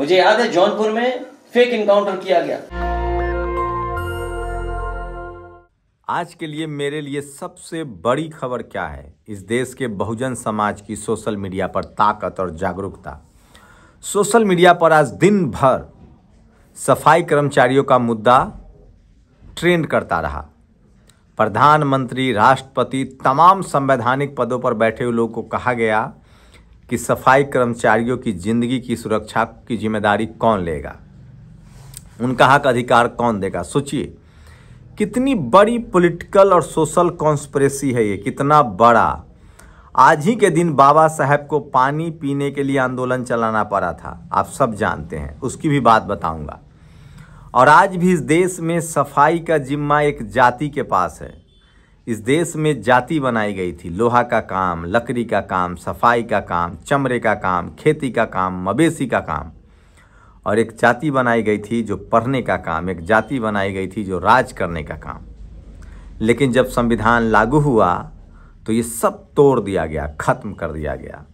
मुझे याद है जौनपुर में फेक इनकाउंटर किया गया आज के लिए मेरे लिए सबसे बड़ी खबर क्या है इस देश के बहुजन समाज की सोशल मीडिया पर ताकत और जागरूकता सोशल मीडिया पर आज दिन भर सफाई कर्मचारियों का मुद्दा ट्रेंड करता रहा प्रधानमंत्री राष्ट्रपति तमाम संवैधानिक पदों पर बैठे हुए लोगों को कहा गया कि सफाई कर्मचारियों की जिंदगी की सुरक्षा की जिम्मेदारी कौन लेगा उनका हक अधिकार कौन देगा सोचिए कितनी बड़ी पॉलिटिकल और सोशल कॉन्स्परेसी है ये कितना बड़ा आज ही के दिन बाबा साहब को पानी पीने के लिए आंदोलन चलाना पड़ा था आप सब जानते हैं उसकी भी बात बताऊंगा और आज भी इस देश में सफाई का जिम्मा एक जाति के पास है इस देश में जाति बनाई गई थी लोहा का काम लकड़ी का काम सफाई का काम चमड़े का काम खेती का काम मवेशी का काम और एक जाति बनाई गई थी जो पढ़ने का काम एक जाति बनाई गई थी जो राज करने का काम लेकिन जब संविधान लागू हुआ तो ये सब तोड़ दिया गया ख़त्म कर दिया गया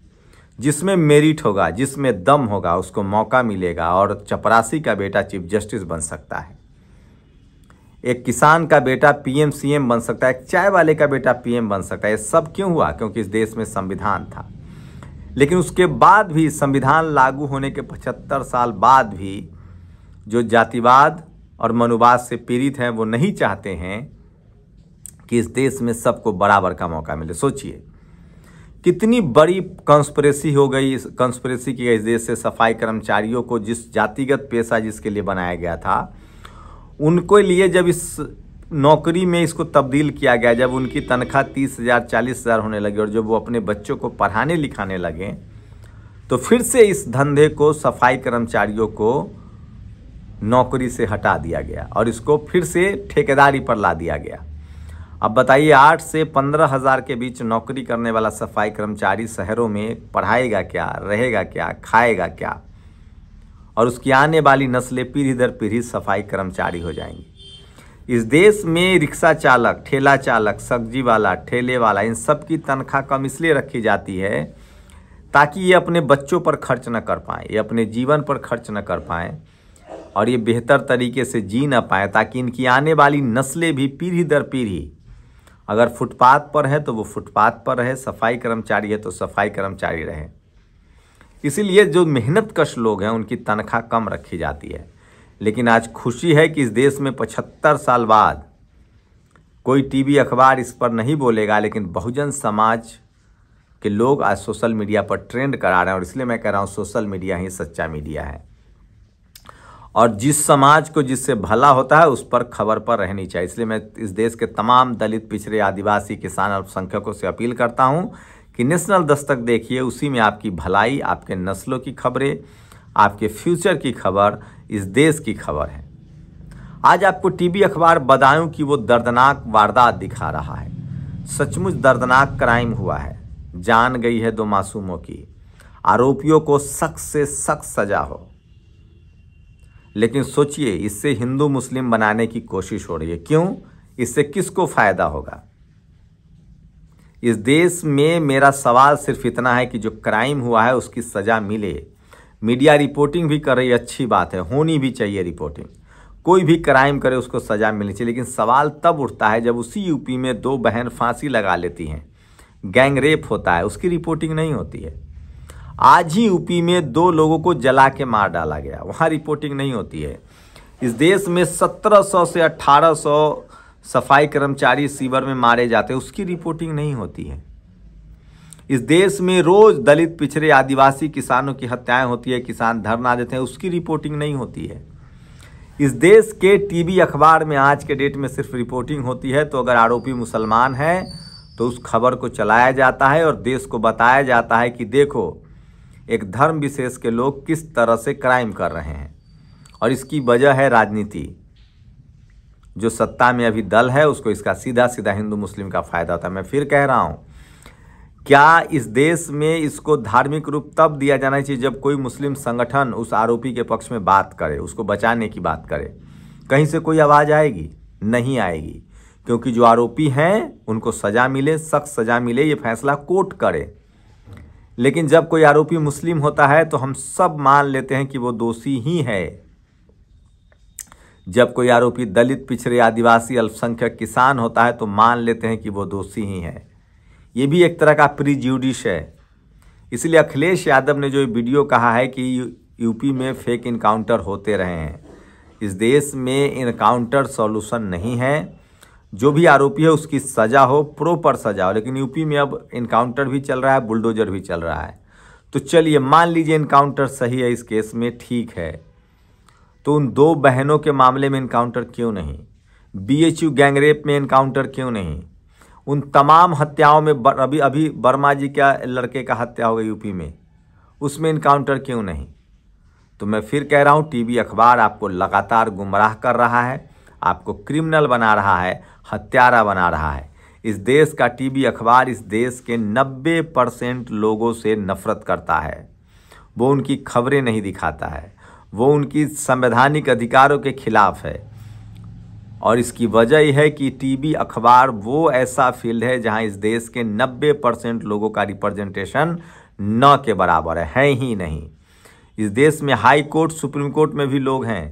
जिसमें मेरिट होगा जिसमें दम होगा उसको मौका मिलेगा और चपरासी का बेटा चीफ जस्टिस बन सकता है एक किसान का बेटा पीएम सीएम बन सकता है एक चाय वाले का बेटा पीएम बन सकता है ये सब क्यों हुआ क्योंकि इस देश में संविधान था लेकिन उसके बाद भी संविधान लागू होने के पचहत्तर साल बाद भी जो जातिवाद और मनुवाद से पीड़ित हैं वो नहीं चाहते हैं कि इस देश में सबको बराबर का मौका मिले सोचिए कितनी बड़ी कॉन्स्परेसी हो गई कॉन्स्परेसी की गई इस देश से सफाई कर्मचारियों को जिस जातिगत पेशा जिसके लिए बनाया गया था उनको लिए जब इस नौकरी में इसको तब्दील किया गया जब उनकी तनख्वाह तीस हज़ार चालीस हज़ार होने लगी और जब वो अपने बच्चों को पढ़ाने लिखाने लगे तो फिर से इस धंधे को सफाई कर्मचारियों को नौकरी से हटा दिया गया और इसको फिर से ठेकेदारी पर ला दिया गया अब बताइए आठ से पंद्रह हज़ार के बीच नौकरी करने वाला सफाई कर्मचारी शहरों में पढ़ाएगा क्या रहेगा क्या खाएगा क्या और उसकी आने वाली नस्लें पीढ़ी दर पीढ़ी सफाई कर्मचारी हो जाएंगी इस देश में रिक्शा चालक ठेला चालक सब्जी वाला ठेले वाला इन सब की तनख्वाह कम इसलिए रखी जाती है ताकि ये अपने बच्चों पर खर्च न कर पाएँ ये अपने जीवन पर खर्च न कर पाएँ और ये बेहतर तरीके से जी ना पाएँ ताकि इनकी आने वाली नस्लें भी पीढ़ी दर पीढ़ी अगर फुटपाथ पर है तो वो फुटपाथ पर रहे सफाई कर्मचारी है तो सफाई कर्मचारी रहे इसीलिए जो मेहनत कश लोग हैं उनकी तनख्वाह कम रखी जाती है लेकिन आज खुशी है कि इस देश में पचहत्तर साल बाद कोई टीवी अखबार इस पर नहीं बोलेगा लेकिन बहुजन समाज के लोग आज सोशल मीडिया पर ट्रेंड करा रहे हैं और इसलिए मैं कह रहा हूँ सोशल मीडिया ही सच्चा मीडिया है और जिस समाज को जिससे भला होता है उस पर खबर पर रहनी चाहिए इसलिए मैं इस देश के तमाम दलित पिछड़े आदिवासी किसान अल्पसंख्यकों से अपील करता हूँ कि नेशनल दस्तक देखिए उसी में आपकी भलाई आपके नस्लों की खबरें आपके फ्यूचर की खबर इस देश की खबर है आज आपको टीवी अखबार बदायूं की वो दर्दनाक वारदात दिखा रहा है सचमुच दर्दनाक क्राइम हुआ है जान गई है दो मासूमों की आरोपियों को सख्त से सख्त सजा हो लेकिन सोचिए इससे हिंदू मुस्लिम बनाने की कोशिश हो रही है क्यों इससे किसको फायदा होगा इस देश में मेरा सवाल सिर्फ इतना है कि जो क्राइम हुआ है उसकी सज़ा मिले मीडिया रिपोर्टिंग भी कर रही अच्छी बात है होनी भी चाहिए रिपोर्टिंग कोई भी क्राइम करे उसको सज़ा मिलनी चाहिए लेकिन सवाल तब उठता है जब उसी यूपी में दो बहन फांसी लगा लेती हैं गैंग रेप होता है उसकी रिपोर्टिंग नहीं होती है आज ही यूपी में दो लोगों को जला के मार डाला गया वहाँ रिपोर्टिंग नहीं होती है इस देश में 1700 से 1800 सफाई कर्मचारी शिविर में मारे जाते हैं उसकी रिपोर्टिंग नहीं होती है इस देश में रोज दलित पिछड़े आदिवासी किसानों की हत्याएं होती है किसान धरना देते हैं उसकी रिपोर्टिंग नहीं होती है इस देश के टीवी अखबार में आज के डेट में सिर्फ रिपोर्टिंग होती है तो अगर आरोपी मुसलमान है तो उस खबर को चलाया जाता है और देश को बताया जाता है कि देखो एक धर्म विशेष के लोग किस तरह से क्राइम कर रहे हैं और इसकी वजह है राजनीति जो सत्ता में अभी दल है उसको इसका सीधा सीधा हिंदू मुस्लिम का फायदा था मैं फिर कह रहा हूँ क्या इस देश में इसको धार्मिक रूप तब दिया जाना चाहिए जब कोई मुस्लिम संगठन उस आरोपी के पक्ष में बात करे उसको बचाने की बात करे कहीं से कोई आवाज़ आएगी नहीं आएगी क्योंकि जो आरोपी हैं उनको सज़ा मिले सख्त सज़ा मिले ये फैसला कोर्ट करे लेकिन जब कोई आरोपी मुस्लिम होता है तो हम सब मान लेते हैं कि वो दोषी ही है जब कोई आरोपी दलित पिछड़े आदिवासी अल्पसंख्यक किसान होता है तो मान लेते हैं कि वो दोषी ही है ये भी एक तरह का प्री ज्यूडिश है इसलिए अखिलेश यादव ने जो वीडियो कहा है कि यूपी में फेक इनकाउंटर होते रहे हैं इस देश में इनकाउंटर सॉल्यूशन नहीं है जो भी आरोपी है उसकी सज़ा हो प्रॉपर सज़ा हो लेकिन यूपी में अब इनकाउंटर भी चल रहा है बुलडोजर भी चल रहा है तो चलिए मान लीजिए इनकाउंटर सही है इस केस में ठीक है तो उन दो बहनों के मामले में इनकाउंटर क्यों नहीं बीएचयू गैंगरेप में इनकाउंटर क्यों नहीं उन तमाम हत्याओं में बर, अभी अभी वर्मा जी का लड़के का हत्या हो गई यूपी में उसमें इनकाउंटर क्यों नहीं तो मैं फिर कह रहा हूँ टीवी अखबार आपको लगातार गुमराह कर रहा है आपको क्रिमिनल बना रहा है हत्यारा बना रहा है इस देश का टीवी अखबार इस देश के 90 परसेंट लोगों से नफरत करता है वो उनकी खबरें नहीं दिखाता है वो उनकी संवैधानिक अधिकारों के खिलाफ है और इसकी वजह यह है कि टीवी अखबार वो ऐसा फील्ड है जहां इस देश के 90 परसेंट लोगों का रिप्रेजेंटेशन न के बराबर है ही नहीं इस देश में हाई कोर्ट सुप्रीम कोर्ट में भी लोग हैं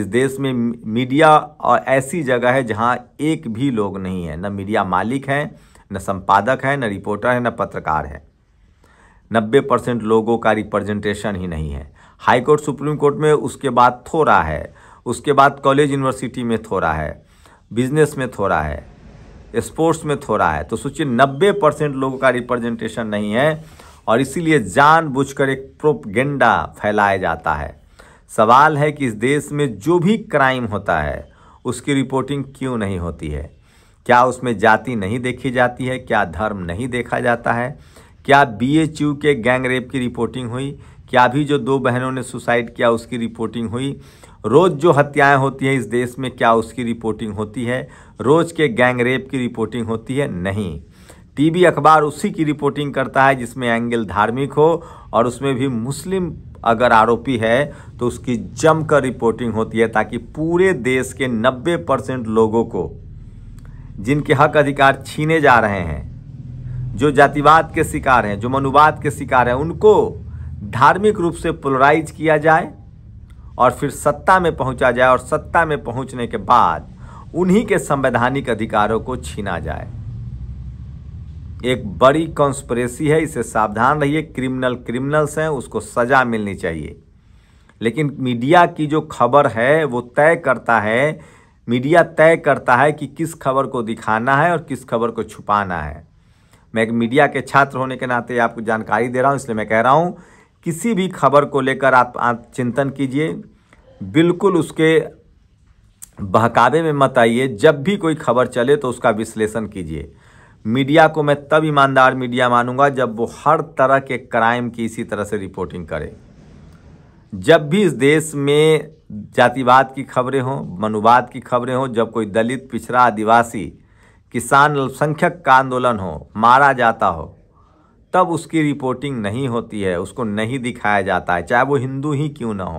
इस देश में मीडिया और ऐसी जगह है जहां एक भी लोग नहीं है न मीडिया मालिक हैं न संपादक है न रिपोर्टर हैं न पत्रकार है नब्बे परसेंट लोगों का रिप्रेजेंटेशन ही नहीं है हाई कोर्ट सुप्रीम कोर्ट में उसके बाद थोड़ा है उसके बाद कॉलेज यूनिवर्सिटी में थोड़ा है बिजनेस में थोड़ा है स्पोर्ट्स में थोड़ा है तो सोचिए नब्बे परसेंट लोगों का रिप्रेजेंटेशन नहीं है और इसीलिए जानबूझकर एक प्रोपगेंडा फैलाया जाता है सवाल है कि इस देश में जो भी क्राइम होता है उसकी रिपोर्टिंग क्यों नहीं होती है क्या उसमें जाति नहीं देखी जाती है क्या धर्म नहीं देखा जाता है क्या बी के गैंग रेप की रिपोर्टिंग हुई कि अभी जो दो बहनों ने सुसाइड किया उसकी रिपोर्टिंग हुई रोज़ जो हत्याएं होती हैं इस देश में क्या उसकी रिपोर्टिंग होती है रोज़ के गैंग रेप की रिपोर्टिंग होती है नहीं टीवी अखबार उसी की रिपोर्टिंग करता है जिसमें एंगल धार्मिक हो और उसमें भी मुस्लिम अगर आरोपी है तो उसकी जमकर रिपोर्टिंग होती है ताकि पूरे देश के 90 परसेंट लोगों को जिनके हक अधिकार छीने जा रहे हैं जो जातिवाद के शिकार हैं जो मनुवाद के शिकार हैं उनको धार्मिक रूप से पोलराइज किया जाए और फिर सत्ता में पहुंचा जाए और सत्ता में पहुंचने के बाद उन्हीं के संवैधानिक अधिकारों को छीना जाए एक बड़ी कॉन्स्परेसी है इसे सावधान रहिए क्रिमिनल क्रिमिनल्स हैं उसको सजा मिलनी चाहिए लेकिन मीडिया की जो खबर है वो तय करता है मीडिया तय करता है कि किस खबर को दिखाना है और किस खबर को छुपाना है मैं एक मीडिया के छात्र होने के नाते आपको जानकारी दे रहा हूँ इसलिए मैं कह रहा हूँ किसी भी खबर को लेकर आप, आप चिंतन कीजिए बिल्कुल उसके बहकावे में मत आइए जब भी कोई खबर चले तो उसका विश्लेषण कीजिए मीडिया को मैं तब ईमानदार मीडिया मानूंगा जब वो हर तरह के क्राइम की इसी तरह से रिपोर्टिंग करे जब भी इस देश में जातिवाद की खबरें हों मनुवाद की खबरें हों जब कोई दलित पिछड़ा आदिवासी किसान अल्पसंख्यक का आंदोलन हो मारा जाता हो तब उसकी रिपोर्टिंग नहीं होती है उसको नहीं दिखाया जाता है चाहे वो हिंदू ही क्यों ना हो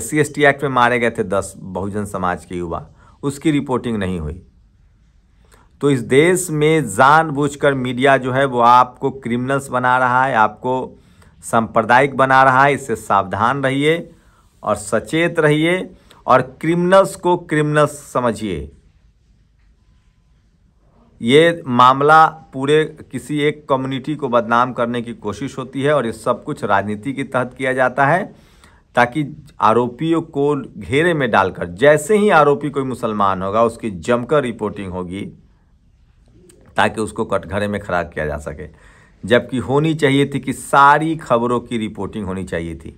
एस सी एक्ट में मारे गए थे दस बहुजन समाज के युवा उसकी रिपोर्टिंग नहीं हुई तो इस देश में जानबूझकर मीडिया जो है वो आपको क्रिमिनल्स बना रहा है आपको सांप्रदायिक बना रहा है इससे सावधान रहिए और सचेत रहिए और क्रिमिनल्स को क्रिमिनल्स समझिए ये मामला पूरे किसी एक कम्युनिटी को बदनाम करने की कोशिश होती है और ये सब कुछ राजनीति के तहत किया जाता है ताकि आरोपियों को घेरे में डालकर जैसे ही आरोपी कोई मुसलमान होगा उसकी जमकर रिपोर्टिंग होगी ताकि उसको कटघरे में खड़ा किया जा सके जबकि होनी चाहिए थी कि सारी खबरों की रिपोर्टिंग होनी चाहिए थी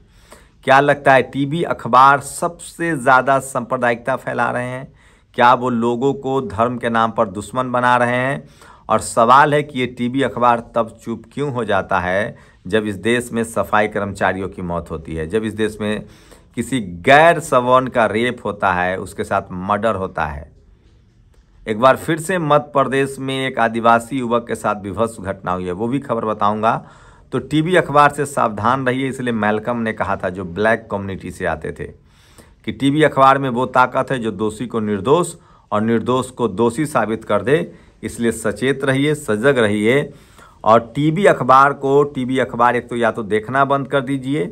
क्या लगता है टीवी अखबार सबसे ज़्यादा सांप्रदायिकता फैला रहे हैं क्या वो लोगों को धर्म के नाम पर दुश्मन बना रहे हैं और सवाल है कि ये टीवी अखबार तब चुप क्यों हो जाता है जब इस देश में सफाई कर्मचारियों की मौत होती है जब इस देश में किसी गैर सवर्ण का रेप होता है उसके साथ मर्डर होता है एक बार फिर से मध्य प्रदेश में एक आदिवासी युवक के साथ विभत्स घटना हुई है वो भी खबर बताऊंगा तो टीवी अखबार से सावधान रहिए इसलिए मेलकम ने कहा था जो ब्लैक कम्युनिटी से आते थे कि टीवी अखबार में वो ताकत है जो दोषी को निर्दोष और निर्दोष को दोषी साबित कर दे इसलिए सचेत रहिए सजग रहिए और टीवी अखबार को टीवी अखबार एक तो या तो देखना बंद कर दीजिए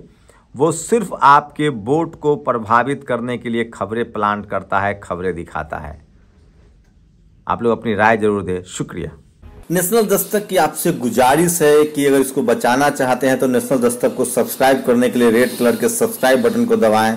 वो सिर्फ आपके वोट को प्रभावित करने के लिए खबरें प्लान करता है खबरें दिखाता है आप लोग अपनी राय जरूर दें शुक्रिया नेशनल दस्तक की आपसे गुजारिश है कि अगर इसको बचाना चाहते हैं तो नेशनल दस्तक को सब्सक्राइब करने के लिए रेड कलर के सब्सक्राइब बटन को दबाएं